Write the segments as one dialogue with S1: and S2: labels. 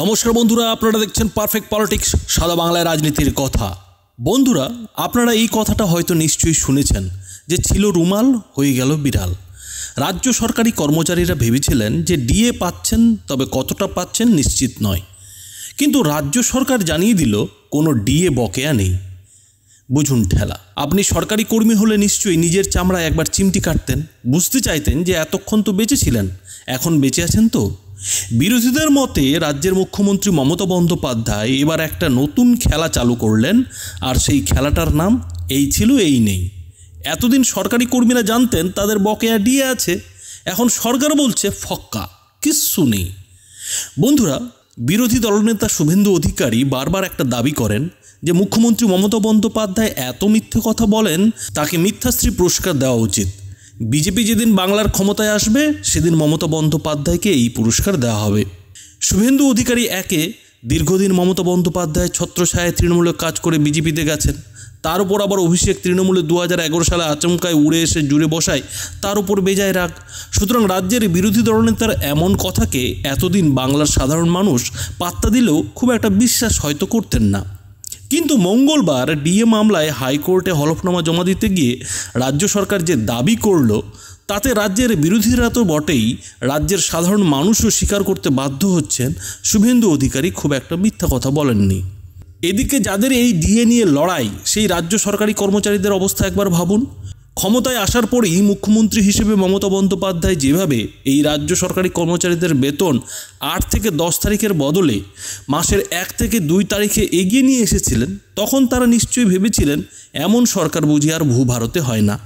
S1: নমস্কার বন্ধুরা আপনারা দেখছেন পারফেক্ট পলিটিক্স সাদা বাংলায় রাজনীতির কথা বন্ধুরা আপনারা এই কথাটা হয়তো নিশ্চয়ই শুনেছেন যে ছিল রুমাল হয়ে গেল বিড়াল রাজ্য সরকারি কর্মচারীরা ভেবেছিলেন যে ডিএ পাচ্ছেন তবে কতটা পাচ্ছেন নিশ্চিত নয় কিন্তু রাজ্য সরকার জানিয়ে দিল কোনো ডিএ বকেয়া নেই বুঝুন ঠেলা আপনি সরকারি কর্মী হলে নিশ্চয়ই নিজের চামড়া একবার চিমটি কাটতেন বুঝতে চাইতেন যে এতক্ষণ তো বেঁচেছিলেন এখন বেঁচে আছেন তো বিরোধীদের মতে রাজ্যের মুখ্যমন্ত্রী মমতা বন্দ্যোপাধ্যায় এবার একটা নতুন খেলা চালু করলেন আর সেই খেলাটার নাম এই ছিল এই নেই এতদিন সরকারি কর্মীরা জানতেন তাদের বকেয়া ডিয়ে আছে এখন সরকার বলছে ফক্কা কিচ্ছু নেই বন্ধুরা বিরোধী দলনেতা শুভেন্দু অধিকারী বারবার একটা দাবি করেন যে মুখ্যমন্ত্রী মমতা বন্দ্যোপাধ্যায় এত মিথ্যে কথা বলেন তাকে মিথ্যাশ্রী পুরস্কার দেওয়া উচিত বিজেপি যেদিন বাংলার ক্ষমতায় আসবে সেদিন মমতা বন্দ্যোপাধ্যায়কে এই পুরস্কার দেওয়া হবে শুভেন্দু অধিকারী একে দীর্ঘদিন মমতা বন্দ্যোপাধ্যায় ছত্রছায়ায় তৃণমূলে কাজ করে বিজেপিতে গেছেন তার উপর আবার অভিষেক তৃণমূলে দু সালে আচমকায় উড়ে এসে জুড়ে বসায় তার উপর বেজায় রাগ সুতরাং রাজ্যের বিরোধী দলনেতার এমন কথাকে এতদিন বাংলার সাধারণ মানুষ পাত্তা দিলেও খুব একটা বিশ্বাস হয়তো করতেন না কিন্তু মঙ্গলবার ডিএ মামলায় হাইকোর্টে হলফনামা জমা দিতে গিয়ে রাজ্য সরকার যে দাবি করল তাতে রাজ্যের বিরোধীরা তো বটেই রাজ্যের সাধারণ মানুষও স্বীকার করতে বাধ্য হচ্ছেন শুভেন্দু অধিকারী খুব একটা মিথ্যা কথা বলেননি এদিকে যাদের এই ডিএ নিয়ে লড়াই সেই রাজ্য সরকারি কর্মচারীদের অবস্থা একবার ভাবুন ক্ষমতায় আসার পরেই মুখ্যমন্ত্রী হিসেবে মমতা বন্দ্যোপাধ্যায় যেভাবে এই রাজ্য সরকারি কর্মচারীদের বেতন আট থেকে দশ তারিখের বদলে মাসের এক থেকে দুই তারিখে এগিয়ে নিয়ে এসেছিলেন তখন তারা নিশ্চয়ই ভেবেছিলেন এমন সরকার বুঝি আর ভূ ভারতে হয় না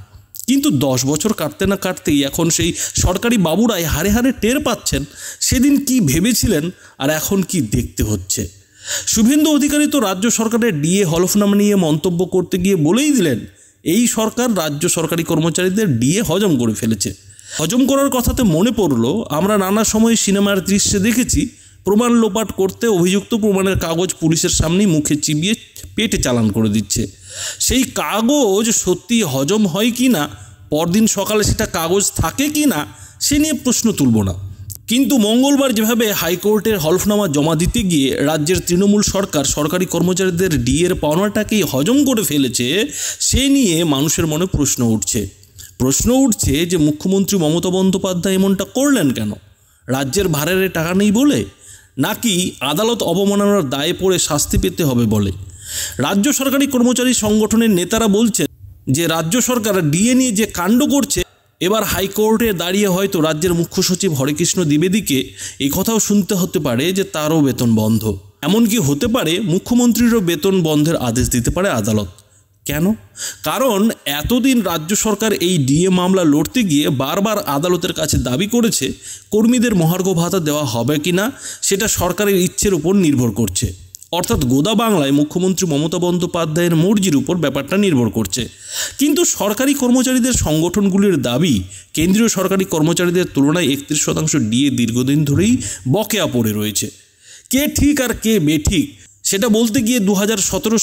S1: কিন্তু দশ বছর কাটতে না কাটতেই এখন সেই সরকারি বাবুরাই হারে হারে টের পাচ্ছেন সেদিন কি ভেবেছিলেন আর এখন কি দেখতে হচ্ছে শুভেন্দু অধিকারী তো রাজ্য সরকারের ডিএ হলফনামা নিয়ে মন্তব্য করতে গিয়ে বলেই দিলেন এই সরকার রাজ্য সরকারি কর্মচারীদের ডিএ হজম করে ফেলেছে হজম করার কথাতে মনে পড়ল আমরা নানা সময় সিনেমার দৃশ্যে দেখেছি প্রমাণ লোপাট করতে অভিযুক্ত প্রমাণের কাগজ পুলিশের সামনেই মুখে চিবিয়ে পেটে চালান করে দিচ্ছে সেই কাগজ সত্যি হজম হয় কি না পরদিন সকালে সেটা কাগজ থাকে কি না সে নিয়ে প্রশ্ন তুলব না কিন্তু মঙ্গলবার যেভাবে হাইকোর্টের হলফনামা জমা দিতে গিয়ে রাজ্যের তৃণমূল সরকার সরকারি কর্মচারীদের ডিএর পাওনাটাকেই হজম করে ফেলেছে সে নিয়ে মানুষের মনে প্রশ্ন উঠছে প্রশ্ন উঠছে যে মুখ্যমন্ত্রী মমতা বন্দ্যোপাধ্যায় এমনটা করলেন কেন রাজ্যের ভাড়ারে টাকা নেই বলে নাকি আদালত অবমাননার দায়ে পড়ে শাস্তি পেতে হবে বলে রাজ্য সরকারি কর্মচারী সংগঠনের নেতারা বলছেন যে রাজ্য সরকার ডিএ নিয়ে যে কাণ্ড করছে এবার হাইকোর্টে দাঁড়িয়ে হয়তো রাজ্যের মুখ্য সচিব হরেকৃষ্ণ দ্বিবেদীকে এই কথাও শুনতে হতে পারে যে তারও বেতন বন্ধ এমনকি হতে পারে মুখ্যমন্ত্রীরও বেতন বন্ধের আদেশ দিতে পারে আদালত কেন কারণ এতদিন রাজ্য সরকার এই ডিএ মামলা লড়তে গিয়ে বারবার আদালতের কাছে দাবি করেছে কর্মীদের মহার্ঘ ভাতা দেওয়া হবে কি না সেটা সরকারের ইচ্ছের উপর নির্ভর করছে অর্থাৎ গোদা বাংলায় মুখ্যমন্ত্রী মমতা বন্দ্যোপাধ্যায়ের মর্জির উপর ব্যাপারটা নির্ভর করছে কিন্তু সরকারি কর্মচারীদের সংগঠনগুলির দাবি কেন্দ্রীয় সরকারি কর্মচারীদের তুলনায় একত্রিশ শতাংশ ডিএ দীর্ঘদিন ধরেই বকেয়া পড়ে রয়েছে কে ঠিক আর কে বেঠিক সেটা বলতে গিয়ে দু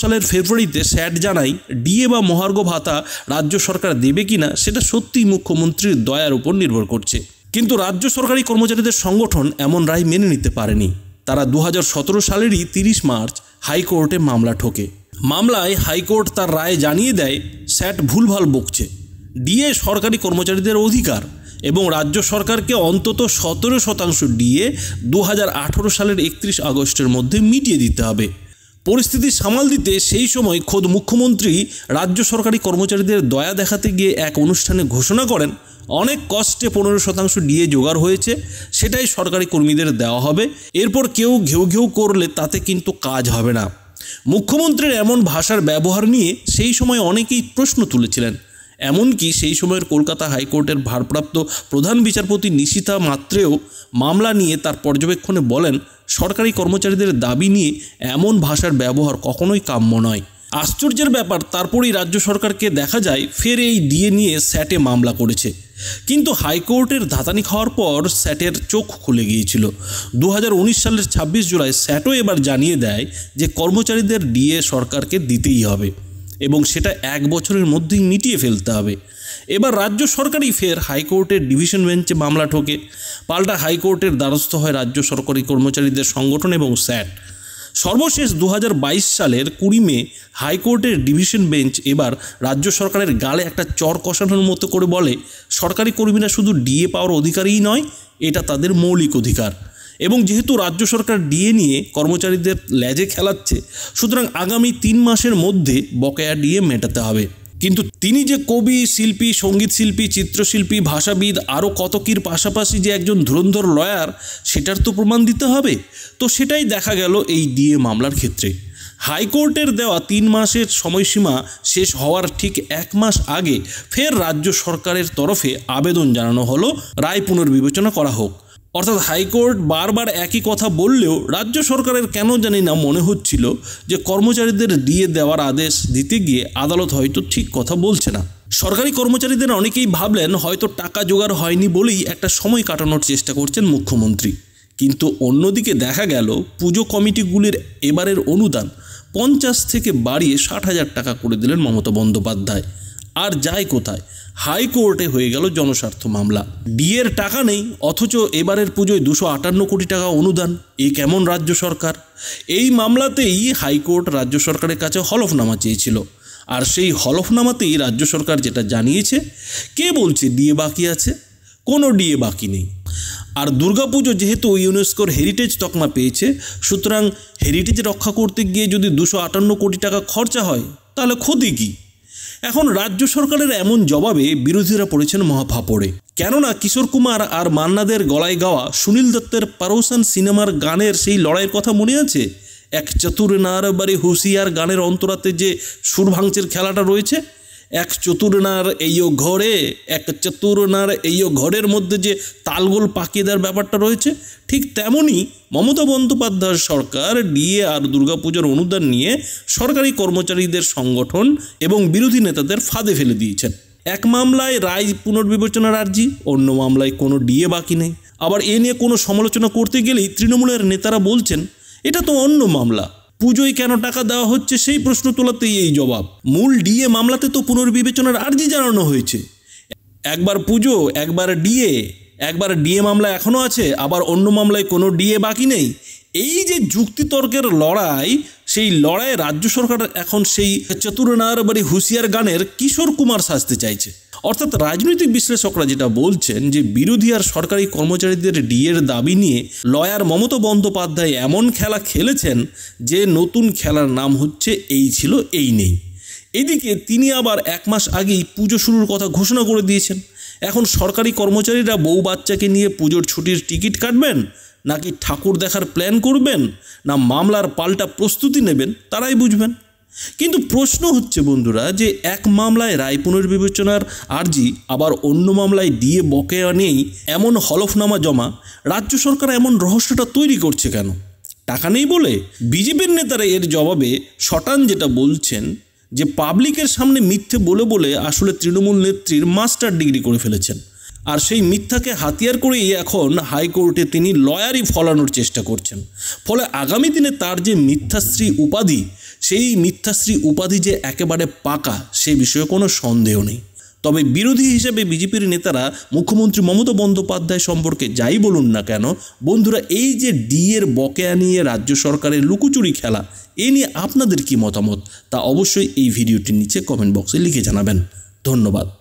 S1: সালের ফেব্রুয়ারিতে স্যাট জানাই ডিএ বা মহার্ঘ ভাতা রাজ্য সরকার দেবে কিনা সেটা সত্যিই মুখ্যমন্ত্রীর দয়ার উপর নির্ভর করছে কিন্তু রাজ্য সরকারি কর্মচারীদের সংগঠন এমন রায় মেনে নিতে পারেনি তারা দু সালেরই তিরিশ মার্চ হাইকোর্টে মামলা ঠোকে মামলায় হাইকোর্ট তার রায়ে জানিয়ে দেয় স্যাট ভুলভাল বকছে ডিএ সরকারি কর্মচারীদের অধিকার এবং রাজ্য সরকারকে অন্তত সতেরো শতাংশ ডিএ দু সালের একত্রিশ আগস্টের মধ্যে মিটিয়ে দিতে হবে পরিস্থিতি সামাল দিতে সেই সময় খোদ মুখ্যমন্ত্রী রাজ্য সরকারি কর্মচারীদের দয়া দেখাতে গিয়ে এক অনুষ্ঠানে ঘোষণা করেন অনেক কষ্টে পনেরো শতাংশ ডিএ জোগাড় হয়েছে সেটাই সরকারি কর্মীদের দেওয়া হবে এরপর কেউ ঘেউ ঘেউ করলে তাতে কিন্তু কাজ হবে না মুখ্যমন্ত্রীর এমন ভাষার ব্যবহার নিয়ে সেই সময় অনেকেই প্রশ্ন তুলেছিলেন এমনকি সেই সময়ের কলকাতা হাইকোর্টের ভারপ্রাপ্ত প্রধান বিচারপতি নিশিতা মাত্রেও মামলা নিয়ে তার পর্যবেক্ষণে বলেন সরকারি কর্মচারীদের দাবি নিয়ে এমন ভাষার ব্যবহার কখনোই কাম্য নয় আশ্চর্যের ব্যাপার তারপরেই রাজ্য সরকারকে দেখা যায় ফের এই ডিএ নিয়ে স্যাটে মামলা করেছে কিন্তু হাইকোর্টের ধাতানি খাওয়ার পর স্যাটের চোখ খুলে গিয়েছিল দু সালের ২৬ জুলাই স্যাটও এবার জানিয়ে দেয় যে কর্মচারীদের ডিএ সরকারকে দিতেই হবে এবং সেটা এক বছরের মধ্যেই মিটিয়ে ফেলতে হবে এবার রাজ্য সরকারই ফের হাইকোর্টের ডিভিশন বেঞ্চে মামলা ঠোকে পাল্টা হাইকোর্টের দ্বারস্থ হয় রাজ্য সরকারি কর্মচারীদের সংগঠন এবং স্যাট সর্বশেষ দু সালের কুড়ি মে হাইকোর্টের ডিভিশন বেঞ্চ এবার রাজ্য সরকারের গালে একটা চর কষানোর মতো করে বলে সরকারি কর্মীরা শুধু ডিএ পাওয়ার অধিকারই নয় এটা তাদের মৌলিক অধিকার এবং যেহেতু রাজ্য সরকার ডিএ নিয়ে কর্মচারীদের ল্যাজে খেলাচ্ছে সুতরাং আগামী তিন মাসের মধ্যে বকেয়া ডিএ মেটাতে হবে কিন্তু তিনি যে কবি শিল্পী সঙ্গীত শিল্পী চিত্রশিল্পী ভাষাবিদ আরও কতকির পাশাপাশি যে একজন ধুরন্ধর লয়ার সেটার তো প্রমাণ দিতে হবে তো সেটাই দেখা গেল এই ডিএ মামলার ক্ষেত্রে হাইকোর্টের দেওয়া তিন মাসের সময়সীমা শেষ হওয়ার ঠিক এক মাস আগে ফের রাজ্য সরকারের তরফে আবেদন জানানো হলো রায় পুনর্বিবেচনা করা হোক অর্থাৎ হাইকোর্ট বারবার একই কথা বললেও রাজ্য সরকারের কেন জানি না মনে হচ্ছিল যে কর্মচারীদের দিয়ে দেওয়ার আদেশ দিতে গিয়ে আদালত হয়তো ঠিক কথা বলছে না সরকারি কর্মচারীদের অনেকেই ভাবলেন হয়তো টাকা জোগাড় হয়নি বলেই একটা সময় কাটানোর চেষ্টা করছেন মুখ্যমন্ত্রী কিন্তু অন্যদিকে দেখা গেল পুজো কমিটিগুলির এবারের অনুদান পঞ্চাশ থেকে বাড়িয়ে ষাট হাজার টাকা করে দিলেন মমতা বন্দ্যোপাধ্যায় আর যায় কোথায় হাইকোর্টে হয়ে গেল জনস্বার্থ মামলা ডিএর টাকা নেই অথচ এবারের পুজোয় দুশো আটান্ন কোটি টাকা অনুদান এ কেমন রাজ্য সরকার এই মামলাতেই হাইকোর্ট রাজ্য সরকারের কাছে হলফনামা চেয়েছিল আর সেই হলফনামাতেই রাজ্য সরকার যেটা জানিয়েছে কে বলছে ডিএ বাকি আছে কোনো ডিএ বাকি নেই আর দুর্গাপুজো যেহেতু ইউনেস্কোর হেরিটেজ তকমা পেয়েছে সুতরাং হেরিটেজ রক্ষা করতে গিয়ে যদি দুশো আটান্ন কোটি টাকা খরচা হয় তাহলে ক্ষতি কী এখন রাজ্য সরকারের এমন জবাবে বিরোধীরা পড়েছেন মহাফাপড়ে কেননা কিশোর কুমার আর মান্নাদের গলায় গাওয়া সুনীল দত্তের পারোসান সিনেমার গানের সেই লড়াইয়ের কথা মনে আছে এক চতুর নারবারে হুঁশিয়ার গানের অন্তরাতে যে সুর ভাঙচের খেলাটা রয়েছে এক চতুর্ণার এই ঘরে এক চতুর্নার এই ঘরের মধ্যে যে তালগোল পাকিয়ে দেওয়ার ব্যাপারটা রয়েছে ঠিক তেমনই মমতা বন্দ্যোপাধ্যায় সরকার ডিএ আর দুর্গাপূজার অনুদান নিয়ে সরকারি কর্মচারীদের সংগঠন এবং বিরোধী নেতাদের ফাঁদে ফেলে দিয়েছেন এক মামলায় রায় পুনর্বিবেচনার আর্জি অন্য মামলায় কোনো ডিএ বাকি নেই আবার এ নিয়ে কোনো সমালোচনা করতে গেলেই তৃণমূলের নেতারা বলছেন এটা তো অন্য মামলা পুজোয় কেন টাকা দেওয়া হচ্ছে সেই প্রশ্ন তোলাতেই এই জবাব মূল ডিএ মামলাতে তো পুনর্বিবেচনার আর্জি জানানো হয়েছে একবার পুজো একবার ডিএ একবার ডিএ মামলা এখনও আছে আবার অন্য মামলায় কোনো ডিএ বাকি নেই এই যে যুক্তিতর্কের লড়াই সেই লড়াইয়ে রাজ্য সরকার এখন সেই চতুরনার বাড়ি হুঁশিয়ার গানের কিশোর কুমার সাজতে চাইছে অর্থাৎ রাজনৈতিক বিশ্লেষকরা যেটা বলছেন যে বিরোধী আর সরকারি কর্মচারীদের ডিএর দাবি নিয়ে লয়ার মমতা বন্দ্যোপাধ্যায় এমন খেলা খেলেছেন যে নতুন খেলার নাম হচ্ছে এই ছিল এই নেই এদিকে তিনি আবার এক মাস আগেই পুজো শুরুর কথা ঘোষণা করে দিয়েছেন এখন সরকারি কর্মচারীরা বউ বাচ্চাকে নিয়ে পুজোর ছুটির টিকিট কাটবেন নাকি ঠাকুর দেখার প্ল্যান করবেন না মামলার পাল্টা প্রস্তুতি নেবেন তারাই বুঝবেন কিন্তু প্রশ্ন হচ্ছে বন্ধুরা যে এক মামলায় রায় পুনর্বিবেচনার আর্জি আবার অন্য মামলায় দিয়ে বকেয়া নেই এমন হলফনামা জমা রাজ্য সরকার এমন রহস্যটা তৈরি করছে কেন টাকা নেই বলে বিজেপির নেতারা এর জবাবে শটান যেটা বলছেন যে পাবলিকের সামনে মিথ্যে বলে বলে আসলে তৃণমূল নেত্রীর মাস্টার ডিগ্রি করে ফেলেছেন আর সেই মিথ্যাকে হাতিয়ার করেই এখন হাইকোর্টে তিনি লয়ারই ফলানোর চেষ্টা করছেন ফলে আগামী দিনে তার যে মিথ্যাশ্রী উপাধি সেই মিথ্যাশ্রী উপাধি যে একেবারে পাকা সে বিষয়ে কোনো সন্দেহ নেই তবে বিরোধী হিসেবে বিজেপির নেতারা মুখ্যমন্ত্রী মমতা বন্দ্যোপাধ্যায় সম্পর্কে যাই বলুন না কেন বন্ধুরা এই যে ডি এর বকেয়া নিয়ে রাজ্য সরকারের লুকোচুরি খেলা এ নিয়ে আপনাদের কি মতামত তা অবশ্যই এই ভিডিওটির নিচে কমেন্ট বক্সে লিখে জানাবেন ধন্যবাদ